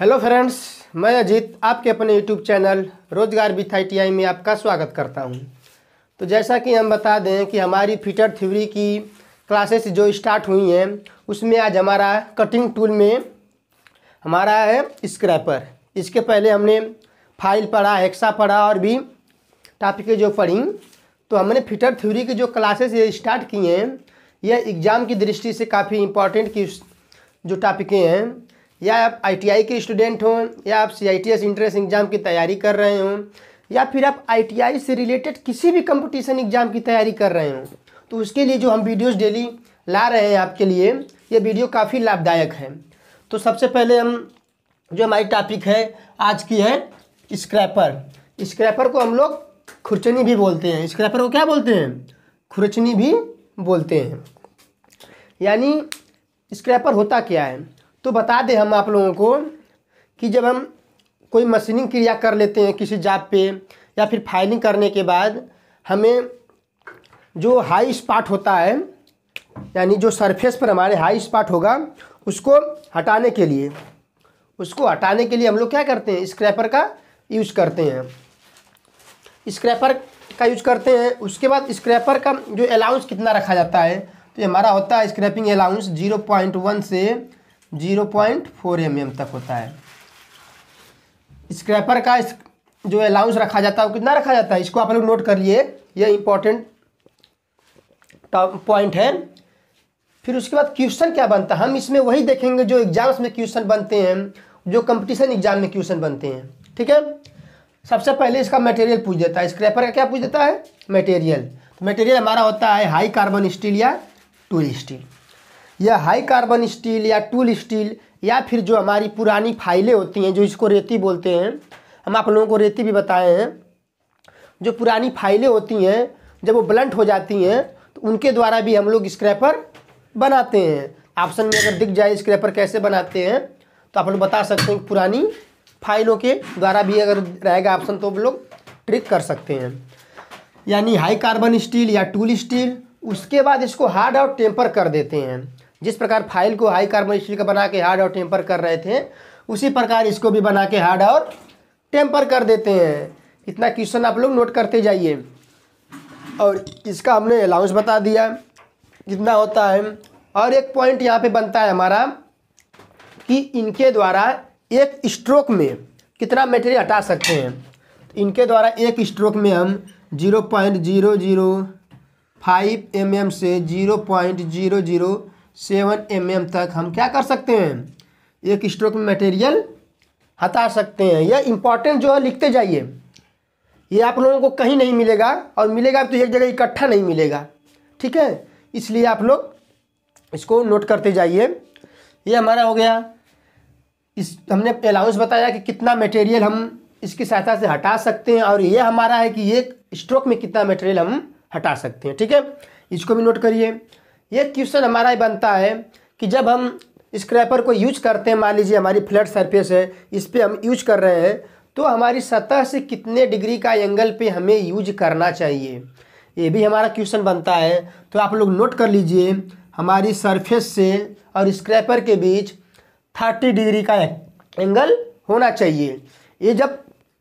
hello friends मैं अजीत आपके अपने YouTube channel Rozgar with I में आपका स्वागत करता हूं तो जैसा कि हम बता दें कि हमारी फिटर थ्योरी की क्लासेस जो स्टार्ट हुई हैं उसमें आज हमारा कटिंग टूल में हमारा है स्क्रैपर इसके पहले हमने फाइल पढ़ा हेक्सा पढ़ा और भी टॉपिकें जो पढ़ी तो हमने फिटर थ्योरी की जो क्लासेस ये स्टार्ट की हैं यह एग्ज़ाम की दृष्टि से काफ़ी इम्पॉर्टेंट की जो टॉपिकें हैं या आप आईटीआई के स्टूडेंट हों या आप सीआईटीएस इंट्रेंस एग्ज़ाम की तैयारी कर रहे हों या फिर आप आईटीआई से रिलेटेड किसी भी कंपटीशन एग्ज़ाम की तैयारी कर रहे हों तो उसके लिए जो हम वीडियोस डेली ला रहे हैं आपके लिए ये वीडियो काफ़ी लाभदायक है तो सबसे पहले हम जो हमारी टॉपिक है आज की है स्क्रैपर स्क्रैपर को हम लोग खुरचनी भी बोलते हैं स्क्रैपर को क्या बोलते हैं खुरचनी भी बोलते हैं यानी स्क्रैपर होता क्या है तो बता दें हम आप लोगों को कि जब हम कोई मशीनिंग क्रिया कर लेते हैं किसी जाप पे या फिर फाइलिंग करने के बाद हमें जो हाई स्पॉट होता है यानी जो सरफेस पर हमारे हाई स्पॉट होगा उसको हटाने के लिए उसको हटाने के लिए हम लोग क्या करते हैं स्क्रैपर का यूज़ करते हैं स्क्रैपर का यूज करते हैं उसके बाद स्क्रैपर का जो अलाउंस कितना रखा जाता है तो हमारा होता है scraping allowance zero point one से zero point four M M तक होता है स्क्रैपर का इस जो अलाउंस रखा जाता है वो कितना रखा जाता है इसको आप लोग नोट कर लिए ये इंपॉर्टेंट पॉइंट है फिर उसके बाद क्वेश्चन क्या बनता है हम इसमें वही देखेंगे जो एग्जाम्स में क्वेश्चन बनते हैं जो कंपटीशन एग्जाम में क्वेश्चन बनते हैं ठीक है सबसे पहले इसका मटेरियल पूछ देता है स्क्रैपर का क्या पूछ देता है मटेरियल तो मटेरियल हमारा होता है हाई कार्बन स्टील या टूल स्टील या हाई कार्बन स्टील या टूल स्टील या फिर जो हमारी पुरानी फाइलें होती हैं जो इसको रेती बोलते हैं हम आप लोगों को रेती भी बताए हैं जो पुरानी फाइलें होती हैं जब वो ब्लंट हो जाती हैं तो उनके द्वारा भी हम लोग स्क्रैपर बनाते हैं ऑप्शन में अगर दिख जाए स्क्रैपर कैसे बनाते हैं तो आप लोग बता सकते हैं पुरानी फाइलों के द्वारा भी अगर रहेगा ऑप्शन तो आप लोग ट्रिक कर सकते हैं यानी हाई कार्बन स्टील या टूल स्टील उसके बाद इसको हार्ड और टेम्पर कर देते हैं जिस प्रकार फाइल को हाई कार्बन स्टील का बना के हार्ड और टेम्पर कर रहे थे उसी प्रकार इसको भी बना के हार्ड और टेम्पर कर देते हैं इतना क्वेश्चन आप लोग नोट करते जाइए और इसका हमने अलाउंस बता दिया कितना होता है और एक पॉइंट यहाँ पे बनता है हमारा कि इनके द्वारा एक स्ट्रोक में कितना मटेरियल हटा सकते हैं तो इनके द्वारा एक स्ट्रोक में हम zero point zero zero five M M से zero point zero zero seven M mm तक हम क्या कर सकते हैं एक स्ट्रोक में मटेरियल हटा सकते हैं यह इम्पॉर्टेंट जो है लिखते जाइए ये आप लोगों को कहीं नहीं मिलेगा और मिलेगा तो एक जगह इकट्ठा नहीं मिलेगा ठीक है इसलिए आप लोग इसको नोट करते जाइए ये हमारा हो गया इस हमने अलाउंस बताया कि कितना मटेरियल हम इसकी सहायता से हटा सकते हैं और ये हमारा है कि एक स्ट्रोक में कितना मटेरियल हम हटा सकते हैं ठीक है इसको भी नोट करिए ये क्वेश्चन हमारा बनता है कि जब हम स्क्रैपर को यूज करते हैं मान लीजिए हमारी फ्लैट सरफेस है इस पर हम यूज कर रहे हैं तो हमारी सतह से कितने डिग्री का एंगल पे हमें यूज करना चाहिए ये भी हमारा क्वेश्चन बनता है तो आप लोग नोट कर लीजिए हमारी सरफेस से और स्क्रैपर के बीच थर्टी डिग्री का एंगल होना चाहिए ये जब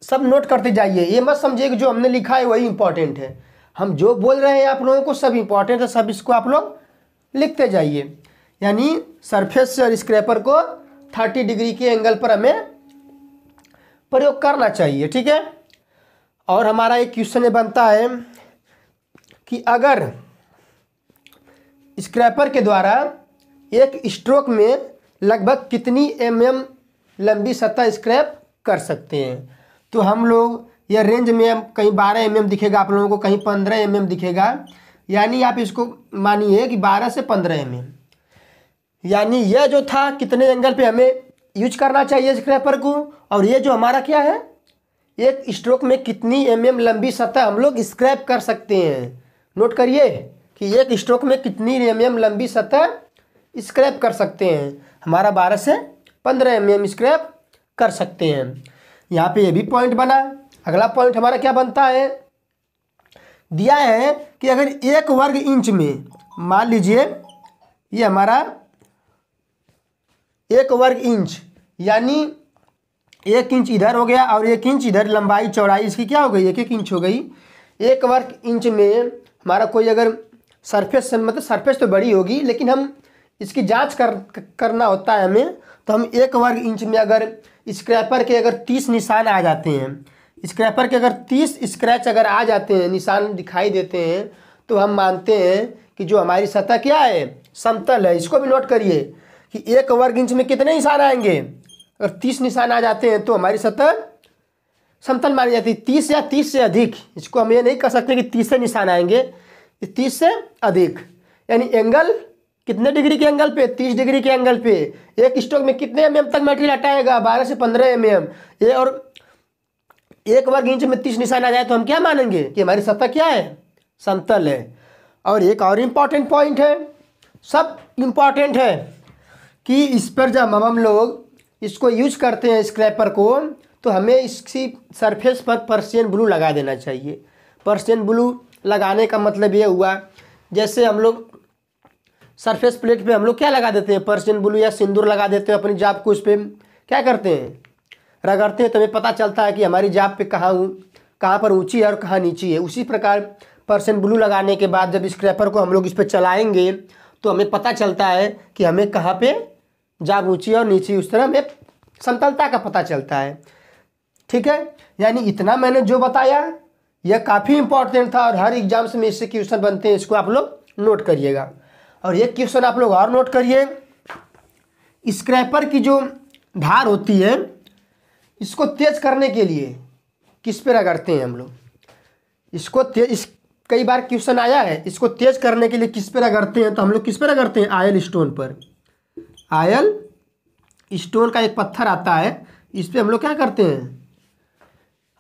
सब नोट करते जाइए ये मत समझिए कि जो हमने लिखा है वही इंपॉर्टेंट है हम जो बोल रहे हैं आप लोगों को सब इंपॉर्टेंट है सब इसको आप लोग लिखते जाइए यानी सरफेस से और स्क्रैपर को 30 डिग्री के एंगल पर हमें प्रयोग करना चाहिए ठीक है और हमारा एक क्वेश्चन ये बनता है कि अगर स्क्रैपर के द्वारा एक स्ट्रोक में लगभग कितनी एम mm एम लंबी सतह स्क्रैप कर सकते हैं तो हम लोग यह रेंज में कहीं बारह एम mm एम दिखेगा आप लोगों को कहीं पंद्रह एम mm एम दिखेगा यानी आप इसको मानिए कि बारह से पंद्रह एम यानी यह जो था कितने एंगल पे हमें यूज करना चाहिए स्क्रैपर को और ये जो हमारा क्या है एक स्ट्रोक में कितनी एम एम लंबी सतह हम लोग स्क्रैप कर सकते हैं नोट करिए कि एक स्ट्रोक में कितनी एम एम लंबी सतह स्क्रैप कर सकते हैं हमारा बारह से पंद्रह एम एम स्क्रैप कर सकते हैं यहाँ पे ये भी पॉइंट बना अगला पॉइंट हमारा क्या बनता है दिया है कि अगर एक वर्ग इंच में मान लीजिए ये हमारा एक वर्ग इंच यानी एक इंच इधर हो गया और एक इंच इधर लंबाई चौड़ाई इसकी क्या हो गई एक एक इंच हो गई एक वर्ग इंच में हमारा कोई अगर सरफेस मतलब सरफेस तो बड़ी होगी लेकिन हम इसकी जांच कर करना होता है हमें तो हम एक वर्ग इंच में अगर स्क्रैपर के अगर तीस निशान आ जाते हैं स्क्रैपर के अगर तीस स्क्रैच अगर आ जाते हैं निशान दिखाई देते हैं तो हम मानते हैं कि जो हमारी सतह क्या है समतल है इसको भी नोट करिए कि एक वर्ग इंच में कितने निशान आएंगे अगर तीस निशान आ जाते हैं तो हमारी सतह समतल मानी जाती है तीस या तीस से अधिक इसको हम ये नहीं कह सकते कि तीस से निशान आएंगे तीस से अधिक यानी एंगल कितने डिग्री के एंगल पे तीस डिग्री के एंगल पे एक स्टोक में कितने एम तक मेटेरियल हटाएगा बारह से पंद्रह एम एम ये और एक वर्ग इंच में तीस निशान आ जाए तो हम क्या मानेंगे कि हमारी सतह क्या है समतल है और एक और इम्पॉर्टेंट पॉइंट है सब इम्पॉर्टेंट है कि इस पर जब हम लोग इसको यूज करते हैं स्क्रैपर को तो हमें इसकी सरफेस पर पर्सियन ब्लू लगा देना चाहिए पर्सियन ब्लू लगाने का मतलब ये हुआ जैसे हम लोग सरफेस प्लेट पे हम लोग क्या लगा देते हैं पर्सियन ब्लू या सिंदूर लगा देते हैं अपनी जाप को उस पर क्या करते हैं रगड़ते हैं तो हमें पता चलता है कि हमारी जाप पे कहाँ कहाँ पर ऊँची है और कहाँ नीची है उसी प्रकार पर्सन ब्लू लगाने के बाद जब स्क्रैपर को हम लोग इस पर चलाएँगे तो हमें पता चलता है कि हमें कहाँ पर जाप ऊँची और नीची उस तरह हमें समतलता का पता चलता है ठीक है यानी इतना मैंने जो बताया यह काफ़ी इंपॉर्टेंट था और हर एग्जाम्स में इससे क्वेश्चन बनते हैं इसको आप लोग नोट करिएगा और ये क्वेश्चन आप लोग और नोट करिए स्क्रैपर की जो धार होती है इसको तेज करने के लिए किस पे रगड़ते हैं हम लोग इसको तेज इस कई बार क्वेश्चन आया है इसको तेज करने के लिए किस पे रगड़ते हैं तो हम लोग किस पे रगड़ते हैं आयल स्टोन पर आयल स्टोन का एक पत्थर आता है इस पर हम लोग क्या करते हैं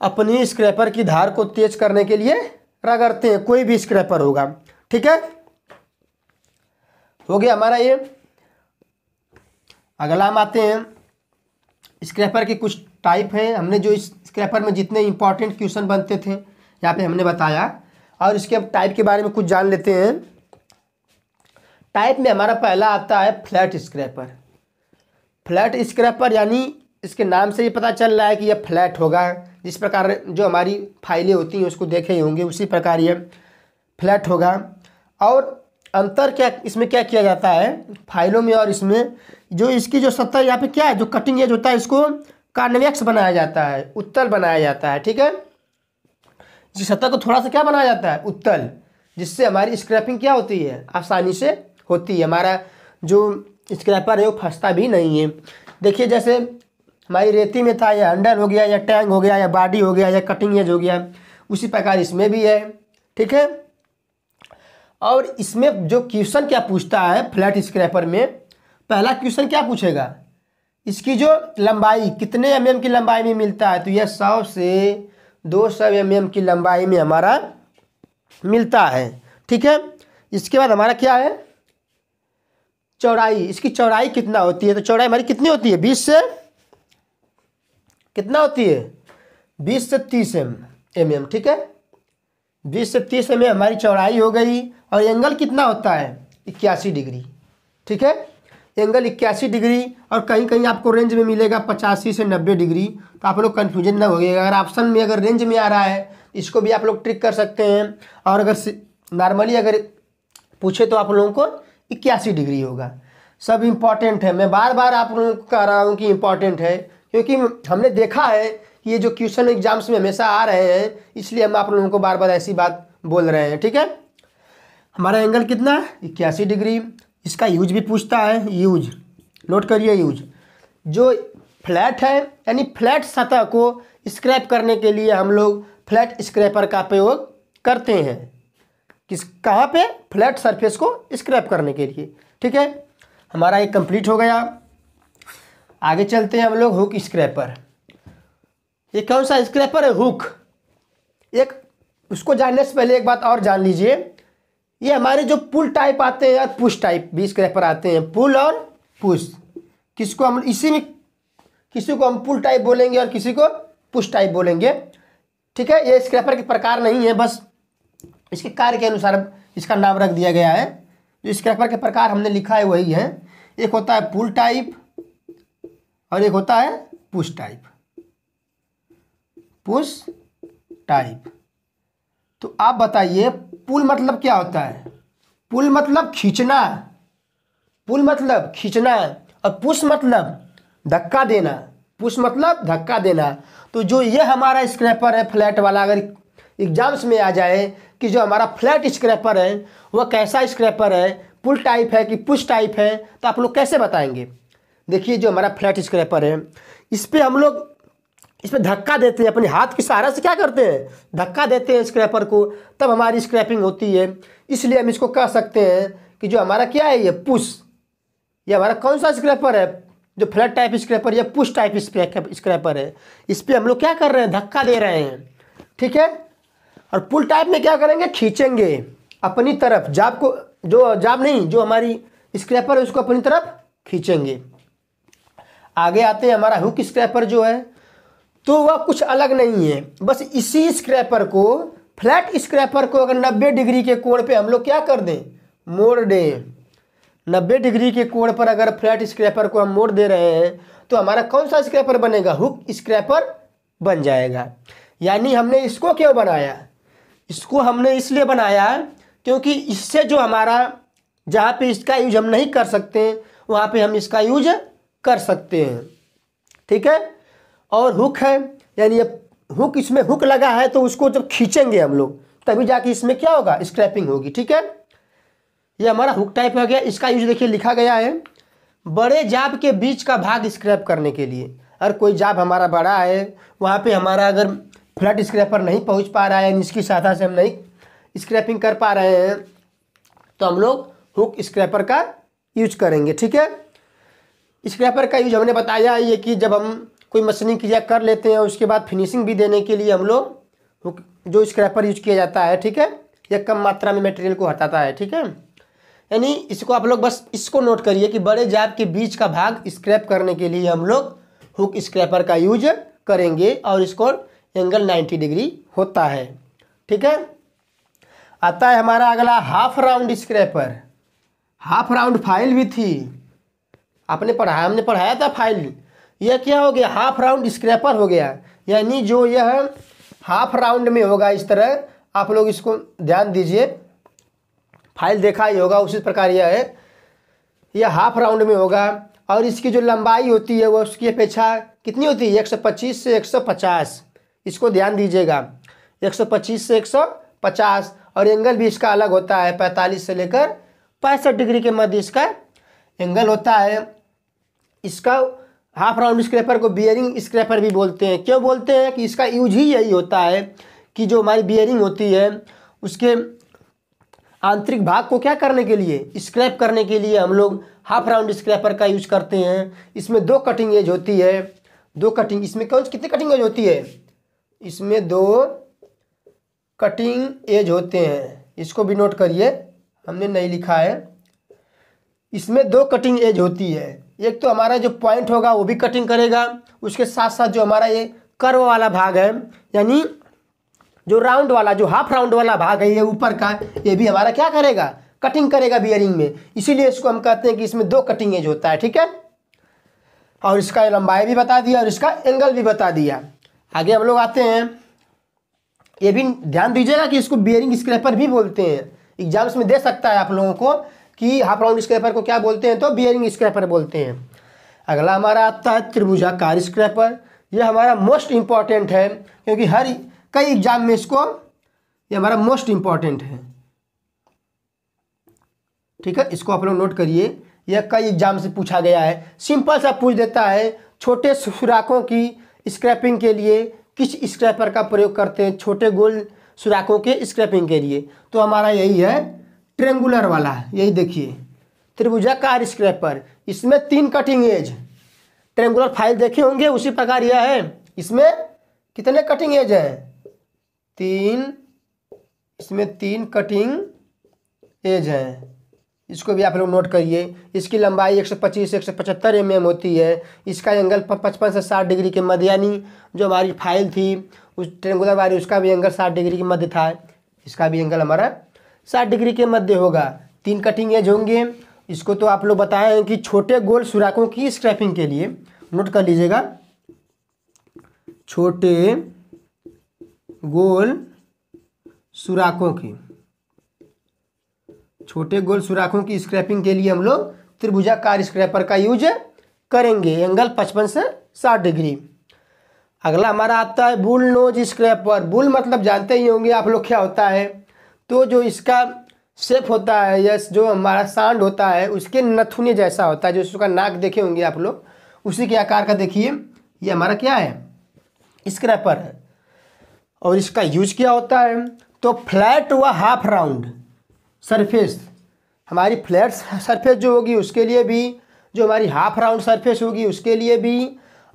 अपनी स्क्रैपर की धार को तेज करने के लिए रगड़ते हैं कोई भी स्क्रैपर होगा ठीक है हो गया हमारा ये अगला हम आते हैं स्क्रैपर की कुछ टाइप है हमने जो इस स्क्रैपर में जितने इंपॉर्टेंट क्वेश्चन बनते थे यहाँ पे हमने बताया और इसके अब टाइप के बारे में कुछ जान लेते हैं टाइप में हमारा पहला आता है फ्लैट स्क्रैपर फ्लैट स्क्रैपर यानी इसके नाम से ही पता चल रहा है कि यह फ्लैट होगा जिस प्रकार जो हमारी फाइलें होती हैं उसको देखे ही होंगे उसी प्रकार ये फ्लैट होगा और अंतर क्या इसमें क्या किया जाता है फाइलों में और इसमें जो इसकी जो सतह यहाँ पे क्या है जो कटिंग एज होता है इसको कार्नवेक्स बनाया जाता है उत्तल बनाया जाता है ठीक है जिस सतह को थोड़ा सा क्या बनाया जाता है उत्तल जिससे हमारी स्क्रैपिंग क्या होती है आसानी से होती है हमारा जो स्क्रैपर है वो फंसता भी नहीं है देखिए जैसे हमारी रेती में था या अंडर हो गया या टैंग हो गया या बाडी हो गया या कटिंग एज हो गया उसी प्रकार इसमें भी है ठीक है और इसमें जो क्वेश्चन क्या पूछता है फ्लैट स्क्रैपर में पहला क्वेश्चन क्या पूछेगा इसकी जो लंबाई कितने एम की लंबाई में मिलता है तो यह सौ से दो सौ एम की लंबाई में हमारा मिलता है ठीक है इसके बाद हमारा क्या है चौड़ाई इसकी चौड़ाई कितना होती है तो चौड़ाई हमारी कितनी होती है बीस से कितना होती है बीस से तीस एम एम एम ठीक है बीस से तीस एम हमारी चौड़ाई हो गई और एंगल कितना होता है इक्यासी डिग्री ठीक है एंगल इक्यासी डिग्री और कहीं कहीं आपको रेंज में मिलेगा पचासी से नब्बे डिग्री तो आप लोग कन्फ्यूजन ना होइएगा अगर ऑप्शन में अगर रेंज में आ रहा है इसको भी आप लोग ट्रिक कर सकते हैं और अगर नॉर्मली अगर पूछे तो आप लोगों को इक्यासी डिग्री होगा सब इम्पॉर्टेंट है मैं बार बार आप लोगों को कह रहा हूँ कि इम्पॉर्टेंट है क्योंकि हमने देखा है कि ये जो क्वेश्चन एग्जाम्स में हमेशा आ रहे हैं इसलिए हम आप लोगों को बार बार ऐसी बात बोल रहे हैं ठीक है हमारा एंगल कितना है इक्यासी डिग्री इसका यूज भी पूछता है यूज नोट करिए यूज जो फ्लैट है यानी फ्लैट सतह को स्क्रैप करने के लिए हम लोग फ्लैट स्क्रैपर का प्रयोग करते हैं किस कहाँ पे फ्लैट सरफेस को स्क्रैप करने के लिए ठीक है हमारा ये कंप्लीट हो गया आगे चलते हैं हम लोग हुक स्क्रैपर ये कौन सा स्क्रैपर है हुक एक उसको जानने से पहले एक बात और जान लीजिए ये हमारे जो पुल टाइप आते हैं यार पुश टाइप भी स्क्रैपर आते हैं पुल और पुश किसको हम इसी में किसी को हम पुल टाइप बोलेंगे और किसी को पुश टाइप बोलेंगे ठीक है ये स्क्रैपर के प्रकार नहीं है बस इसके कार्य के अनुसार इसका नाम रख दिया गया है जो स्क्रैपर के प्रकार हमने लिखा है वही है एक होता है पुल टाइप और एक होता है पुश टाइप पुश टाइप तो आप बताइए पुल मतलब क्या होता है पुल मतलब खींचना पुल मतलब खींचना और पुश मतलब धक्का देना पुश मतलब धक्का देना तो जो ये हमारा स्क्रैपर है फ्लैट वाला अगर एग्जाम्स में आ जाए कि जो हमारा फ्लैट स्क्रैपर है वह कैसा स्क्रैपर है पुल टाइप है कि पुश टाइप है तो आप लोग कैसे बताएंगे देखिए जो हमारा फ्लैट स्क्रैपर है इस पर हम लोग इसमें धक्का देते हैं अपने हाथ के सहारा से क्या करते हैं धक्का देते हैं स्क्रैपर को तब हमारी स्क्रैपिंग होती है इसलिए हम इसको कह सकते हैं कि जो हमारा क्या है ये पुश ये हमारा कौन सा स्क्रैपर है जो फ्लैट टाइप स्क्रैपर या पुश टाइप स्क्रैपर है इस पर हम लोग क्या कर रहे हैं धक्का दे रहे हैं ठीक है और पुल टाइप में क्या करेंगे खींचेंगे अपनी तरफ जाप को जो जाप नहीं जो हमारी स्क्रैपर है उसको अपनी तरफ खींचेंगे आगे आते हैं हमारा हुक स्क्रैपर जो है तो वह कुछ अलग नहीं है बस इसी स्क्रैपर को फ्लैट स्क्रैपर को अगर 90 डिग्री के कोण पे हम लोग क्या कर दें मोड़ दें 90 डिग्री के कोण पर अगर फ्लैट स्क्रैपर को हम मोड़ दे रहे हैं तो हमारा कौन सा स्क्रैपर बनेगा हुक स्क्रैपर बन जाएगा यानी हमने इसको क्यों बनाया इसको हमने इसलिए बनाया क्योंकि इससे जो हमारा जहाँ पे इसका यूज हम नहीं कर सकते वहाँ पे हम इसका यूज कर सकते हैं ठीक है और हुक है यानी हुक इसमें हुक लगा है तो उसको जब खींचेंगे हम लोग तभी जाके इसमें क्या होगा स्क्रैपिंग होगी ठीक है ये हमारा हुक टाइप हो गया इसका यूज देखिए लिखा गया है बड़े जाब के बीच का भाग स्क्रैप करने के लिए अगर कोई जाब हमारा बड़ा है वहाँ पे हमारा अगर फ्लैट स्क्रैपर नहीं पहुँच पा रहा है इसकी सहायता से हम नहीं स्क्रैपिंग कर पा रहे हैं तो हम लोग हुक स्क्रैपर का यूज करेंगे ठीक है स्क्रैपर का यूज हमने बताया है ये कि जब हम कोई मशीनिंग क्रिया कर लेते हैं उसके बाद फिनिशिंग भी देने के लिए हम लोग जो स्क्रैपर यूज किया जाता है ठीक है या कम मात्रा में मटेरियल को हटाता है ठीक है यानी इसको आप लोग बस इसको नोट करिए कि बड़े जाब के बीच का भाग स्क्रैप करने के लिए हम लोग हुक स्क्रैपर का यूज करेंगे और इसको एंगल 90 डिग्री होता है ठीक है आता है हमारा अगला half round scraper half round file भी थी आपने पढ़ाया हमने पढ़ाया था फाइल यह क्या हो गया हाफ राउंड स्क्रैपर हो गया यानी जो यह हाफ राउंड में होगा इस तरह आप लोग इसको ध्यान दीजिए फाइल देखा ही होगा उसी प्रकार यह है यह हाफ राउंड में होगा और इसकी जो लंबाई होती है वह उसकी अपेक्षा कितनी होती है पच्चीस से पचास इसको ध्यान दीजिएगा पच्चीस से पचास और एंगल भी इसका अलग होता है पैंतालीस से लेकर पैंसठ डिग्री के मध्य इसका एंगल होता है इसका हाफ राउंड स्क्रैपर को बियरिंग स्क्रैपर भी बोलते हैं क्यों बोलते हैं कि इसका यूज ही यही होता है कि जो हमारी बियरिंग होती है उसके आंतरिक भाग को क्या करने के लिए स्क्रैप करने के लिए हम लोग हाफ राउंड स्क्रैपर का यूज करते हैं इसमें दो कटिंग एज होती है दो कटिंग इसमें कौन कितनी कटिंग एज होती है इसमें दो कटिंग एज होते हैं इसको भी नोट करिए हमने नहीं लिखा है इसमें दो कटिंग एज होती है एक तो हमारा जो पॉइंट होगा वो भी कटिंग करेगा उसके साथ साथ जो हमारा ये कर्व वाला भाग है यानी जो राउंड वाला जो हाफ राउंड वाला भाग है ये ऊपर का ये भी हमारा क्या करेगा कटिंग करेगा बियरिंग में इसीलिए इसको हम कहते हैं कि इसमें दो कटिंग एज होता है ठीक है और इसका लंबाई भी बता दिया और इसका एंगल भी बता दिया आगे हम लोग आते हैं ये भी ध्यान दीजिएगा कि इसको बियरिंग स्क्रैपर भी बोलते हैं एग्जाम्स में दे सकता है आप लोगों को कि हाफ राउंड स्क्रैपर को क्या बोलते हैं तो बियरिंग स्क्रैपर बोलते हैं अगला हमारा आता है त्रिभुजाकार स्क्रैपर ये हमारा मोस्ट इम्पॉर्टेंट है क्योंकि हर कई एग्जाम में इसको ये हमारा मोस्ट इम्पॉर्टेंट है ठीक है इसको आप लोग नोट करिए यह कई एग्जाम से पूछा गया है सिंपल सा पूछ देता है छोटे सुराखों की स्क्रैपिंग के लिए किस स्क्रैपर का प्रयोग करते हैं छोटे गोल सुराखों के स्क्रैपिंग के लिए तो हमारा यही है ट्रेंगुलर वाला यही देखिए त्रिभुजाकार स्क्रैपर इसमें तीन कटिंग एज ट्रेंगुलर फाइल देखे होंगे उसी प्रकार यह है इसमें कितने कटिंग एज हैं तीन इसमें तीन कटिंग एज हैं इसको भी आप लोग नोट करिए इसकी लंबाई 125 से 175 एमएम होती है इसका एंगल 55 से 60 डिग्री के मध्य यानी जो हमारी फाइल थी उस ट्रेंगुलर वाली उसका भी एंगल 60 डिग्री के मध्य था इसका भी एंगल हमारा साठ डिग्री के मध्य होगा तीन कटिंग एज होंगे इसको तो आप लोग बताए हैं कि छोटे गोल सुराखों की स्क्रैपिंग के लिए नोट कर लीजिएगा छोटे गोल सुराखों की छोटे गोल सुराखों की स्क्रैपिंग के लिए हम लोग त्रिभुजा कार स्क्रैपर का यूज करेंगे एंगल पचपन से साठ डिग्री अगला हमारा आता है बुल नोज स्क्रैपर बुल मतलब जानते ही होंगे आप लोग क्या होता है तो जो इसका सेप होता है या जो हमारा सांड होता है उसके नथुने जैसा होता है जो इसका नाक देखे होंगे आप लोग उसी के आकार का देखिए ये हमारा क्या है स्क्रैपर है और इसका यूज क्या होता है तो फ्लैट व हाफ राउंड सरफेस हमारी फ्लैट सरफेस जो होगी उसके लिए भी जो हमारी हाफ राउंड सरफेस होगी उसके लिए भी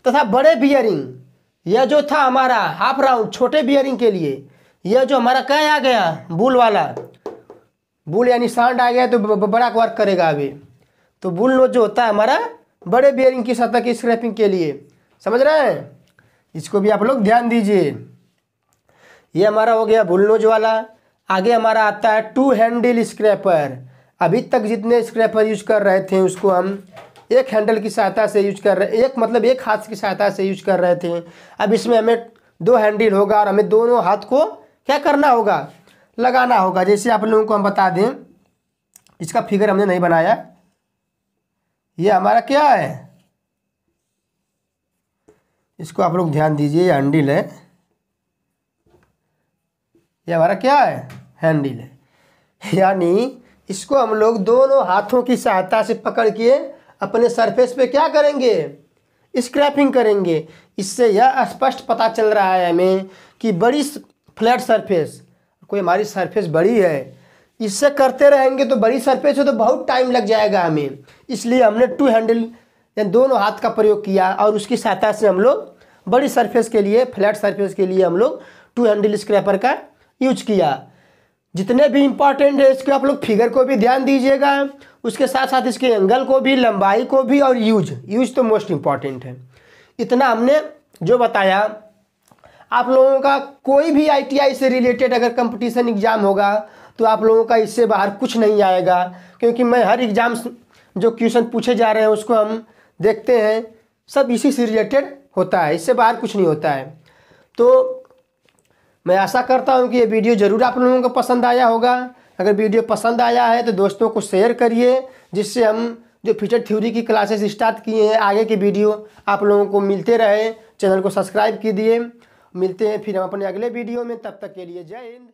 तथा बड़े बियरिंग यह जो था हमारा हाफ राउंड छोटे बियरिंग के लिए यह जो हमारा क्या आ गया बुल वाला बुल यानी सांड आ गया तो बड़ा वर्क करेगा अभी तो बुल नोज जो होता है हमारा बड़े बियरिंग की सतह की स्क्रैपिंग के लिए समझ रहे हैं इसको भी आप लोग ध्यान दीजिए यह हमारा हो गया बुल नोज वाला आगे हमारा आता है टू हैंडल स्क्रैपर अभी तक जितने स्क्रैपर यूज कर रहे थे उसको हम एक हैंडल की सहायता से यूज कर रहे एक मतलब एक हाथ की सहायता से यूज कर रहे थे अब इसमें हमें दो हैंडल होगा और हमें दोनों हाथ को क्या करना होगा लगाना होगा जैसे आप लोगों को हम बता दें इसका फिगर हमने नहीं बनाया ये हमारा क्या है इसको आप लोग ध्यान दीजिए हैंडिल है ये हमारा क्या है हैंडिल है यानी इसको हम लोग दोनों हाथों की सहायता से पकड़ के अपने सरफेस पे क्या करेंगे स्क्रैपिंग करेंगे इससे यह स्पष्ट पता चल रहा है हमें कि बड़ी फ्लैट सरफेस कोई हमारी सरफेस बड़ी है इससे करते रहेंगे तो बड़ी सरफेस है तो बहुत टाइम लग जाएगा हमें इसलिए हमने टू हैंडल यानी दोनों हाथ का प्रयोग किया और उसकी सहायता से हम लोग बड़ी सरफेस के लिए फ्लैट सरफेस के लिए हम लोग टू हैंडल स्क्रैपर का यूज किया जितने भी इम्पॉर्टेंट है इसके आप लोग फिगर को भी ध्यान दीजिएगा उसके साथ साथ इसके एंगल को भी लंबाई को भी और यूज यूज तो मोस्ट इम्पॉर्टेंट है इतना हमने जो बताया आप लोगों का कोई भी आईटीआई से रिलेटेड अगर कंपटीशन एग्ज़ाम होगा तो आप लोगों का इससे बाहर कुछ नहीं आएगा क्योंकि मैं हर एग्ज़ाम जो क्वेश्चन पूछे जा रहे हैं उसको हम देखते हैं सब इसी से रिलेटेड होता है इससे बाहर कुछ नहीं होता है तो मैं आशा करता हूँ कि ये वीडियो ज़रूर आप लोगों को पसंद आया होगा अगर वीडियो पसंद आया है तो दोस्तों को शेयर करिए जिससे हम जो फीचर थ्योरी की क्लासेस स्टार्ट किए हैं आगे की वीडियो आप लोगों को मिलते रहे चैनल को सब्सक्राइब कीजिए मिलते हैं फिर हम अपने अगले वीडियो में तब तक के लिए जय हिंद